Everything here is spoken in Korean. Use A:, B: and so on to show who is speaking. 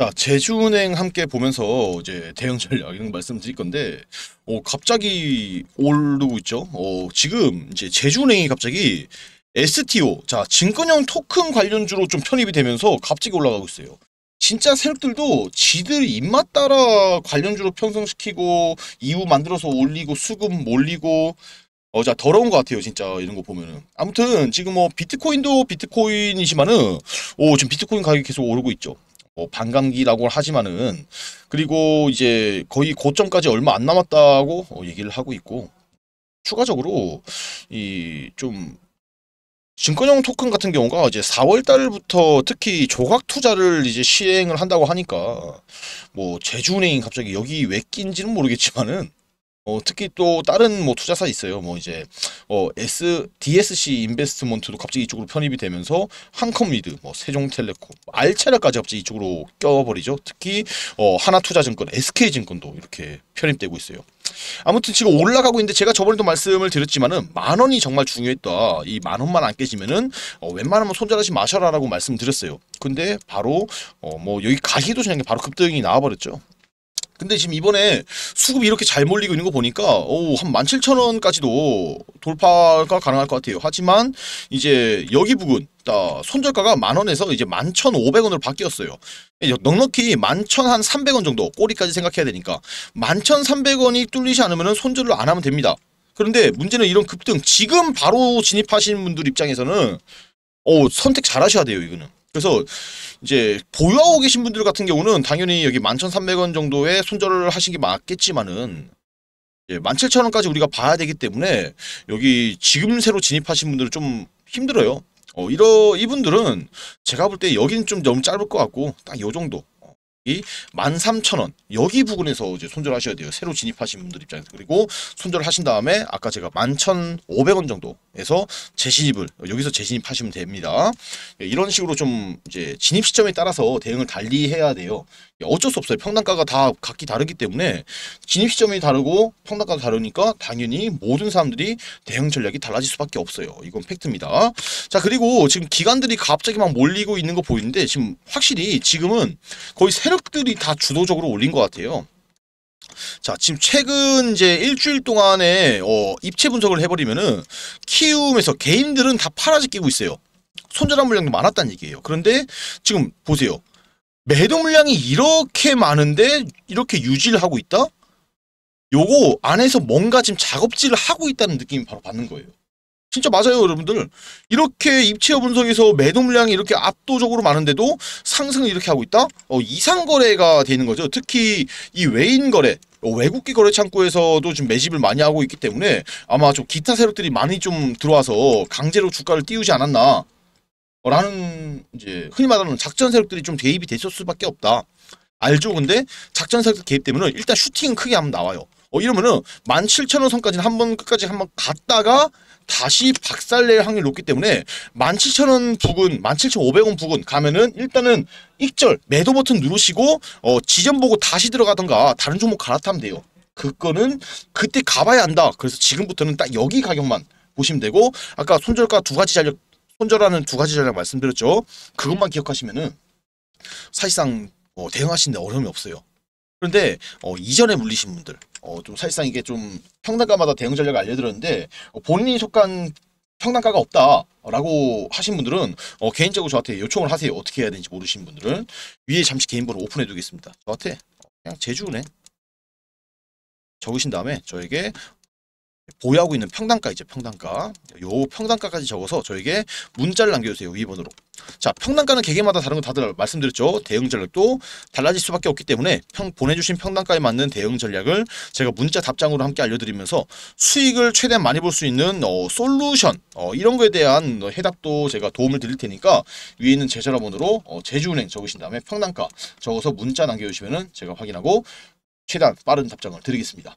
A: 자, 제주은행 함께 보면서 이제 대응 전략 이런 말씀드릴 건데, 어, 갑자기 오르고 있죠. 어, 지금 이제 제주은행이 갑자기 STO, 자, 증권형 토큰 관련주로 좀 편입이 되면서 갑자기 올라가고 있어요. 진짜 세력들도 지들 입맛 따라 관련주로 편성시키고, 이후 만들어서 올리고, 수급 몰리고, 어, 자, 더러운 것 같아요, 진짜, 이런 거 보면은. 아무튼, 지금 뭐, 비트코인도 비트코인이지만은, 오, 어, 지금 비트코인 가격이 계속 오르고 있죠. 뭐 반감기라고 하지만은 그리고 이제 거의 고점까지 얼마 안 남았다고 얘기를 하고 있고 추가적으로 이 좀 증권형 토큰 같은 경우가 이제 4월 달부터 특히 조각 투자를 이제 시행을 한다고 하니까 뭐 제주은행 이 갑자기 여기 왜 낀지는 모르겠지만은 어, 특히 또 다른 뭐 투자사 있어요. 뭐 이제 어, S, DSC 인베스트먼트도 갑자기 이쪽으로 편입이 되면서 한컴리드, 뭐 세종텔레콤, 알체라까지 갑자기 이쪽으로 껴버리죠. 특히 어, 하나투자증권, SK증권도 이렇게 편입되고 있어요. 아무튼 지금 올라가고 있는데 제가 저번에도 말씀을 드렸지만은 만 원이 정말 중요했다. 이 만 원만 안 깨지면은 어, 웬만하면 손절하지 마셔라라고 말씀드렸어요. 근데 바로 어, 뭐 여기 가기도 전에 바로 급등이 나와버렸죠. 근데 지금 이번에 수급이 이렇게 잘 몰리고 있는 거 보니까 오한 17,000원까지도 돌파가 가능할 것 같아요. 하지만 이제 여기 부근 아, 손절가가 만원에서 이제 11,500원으로 바뀌었어요. 넉넉히 11,300원 정도 꼬리까지 생각해야 되니까 11,300원이 뚫리지 않으면 손절을 안 하면 됩니다. 그런데 문제는 이런 급등 지금 바로 진입하시는 분들 입장에서는 어, 선택 잘하셔야 돼요 이거는. 그래서 이제 보유하고 계신 분들 같은 경우는 당연히 여기 11,300원 정도에 손절을 하신 게 맞겠지만은 예, 17,000원까지 우리가 봐야 되기 때문에 여기 지금 새로 진입하신 분들은 좀 힘들어요. 어, 이러, 이분들은 제가 볼 때여긴좀 너무 짧을 것 같고 딱 요 정도 이 13,000원 여기 부근에서 이제 손절하셔야 돼요. 새로 진입하신 분들 입장에서 그리고 손절하신 다음에 아까 제가 11,500원 정도에서 재진입을 여기서 재진입하시면 됩니다. 예, 이런 식으로 좀 이제 진입 시점에 따라서 대응을 달리 해야 돼요. 어쩔 수 없어요. 평단가가 다 각기 다르기 때문에 진입 시점이 다르고 평단가가 다르니까 당연히 모든 사람들이 대응 전략이 달라질 수밖에 없어요. 이건 팩트입니다. 자 그리고 지금 기관들이 갑자기 막 몰리고 있는 거 보이는데 지금 확실히 지금은 거의 세력들이 다 주도적으로 올린 것 같아요. 자 지금 최근 이제 일주일 동안에 어, 입체 분석을 해버리면은 키움에서 개인들은 다 팔아지 끼고 있어요. 손절한 물량도 많았다는 얘기예요. 그런데 지금 보세요. 매도 물량이 이렇게 많은데 이렇게 유지를 하고 있다? 요거 안에서 뭔가 지금 작업질을 하고 있다는 느낌이 바로 받는 거예요. 진짜 맞아요 여러분들. 이렇게 입체어 분석에서 매도 물량이 이렇게 압도적으로 많은데도 상승을 이렇게 하고 있다? 어, 이상 거래가 되는 거죠. 특히 이 외인 거래, 어, 외국계 거래 창구에서도 지금 매집을 많이 하고 있기 때문에 아마 좀 기타 세력들이 많이 좀 들어와서 강제로 주가를 띄우지 않았나 라는 이제 흔히 말하는 작전 세력들이 좀대입이 됐을 수밖에 없다. 알죠? 근데 작전 세력 개입 때문에 일단 슈팅 은 크게 한번 나와요. 어 이러면은 17,000원 선까지는 한번 끝까지 한번 갔다가 다시 박살낼 확률이 높기 때문에 17,000원 부근, 17,500원 부근 가면은 일단은 익절 매도 버튼 누르시고 어 지점 보고 다시 들어가던가 다른 종목 갈아타면 돼요. 그거는 그때 가봐야 한다. 그래서 지금부터는 딱 여기 가격만 보시면 되고 아까 손절가 두 가지 자략 손절하는 두 가지 전략 말씀드렸죠. 그것만 네. 기억하시면은 사실상 어, 대응하시는데 어려움이 없어요. 그런데 어, 이전에 물리신 분들 어, 좀 사실상 이게 좀 평단가마다 대응 전략을 알려드렸는데 어, 본인이 속한 평단가가 없다라고 하신 분들은 어, 개인적으로 저한테 요청을 하세요. 어떻게 해야 되는지 모르시는 분들은 위에 잠시 개인번호 오픈해 두겠습니다. 저한테 그냥 제주은행 적으신 다음에 저에게 보유하고 있는 평단가 이제 평단가 요 평단가까지 적어서 저에게 문자를 남겨주세요 2번호로자 평단가는 개개마다 다른 거 다들 말씀드렸죠 대응 전략도 달라질 수밖에 없기 때문에 평, 보내주신 평단가에 맞는 대응 전략을 제가 문자 답장으로 함께 알려드리면서 수익을 최대한 많이 볼 수 있는 어, 솔루션 어, 이런 거에 대한 해답도 제가 도움을 드릴 테니까 위에 있는 제 전화번호로 어, 제주은행 적으신 다음에 평단가 적어서 문자 남겨주시면 제가 확인하고 최대한 빠른 답장을 드리겠습니다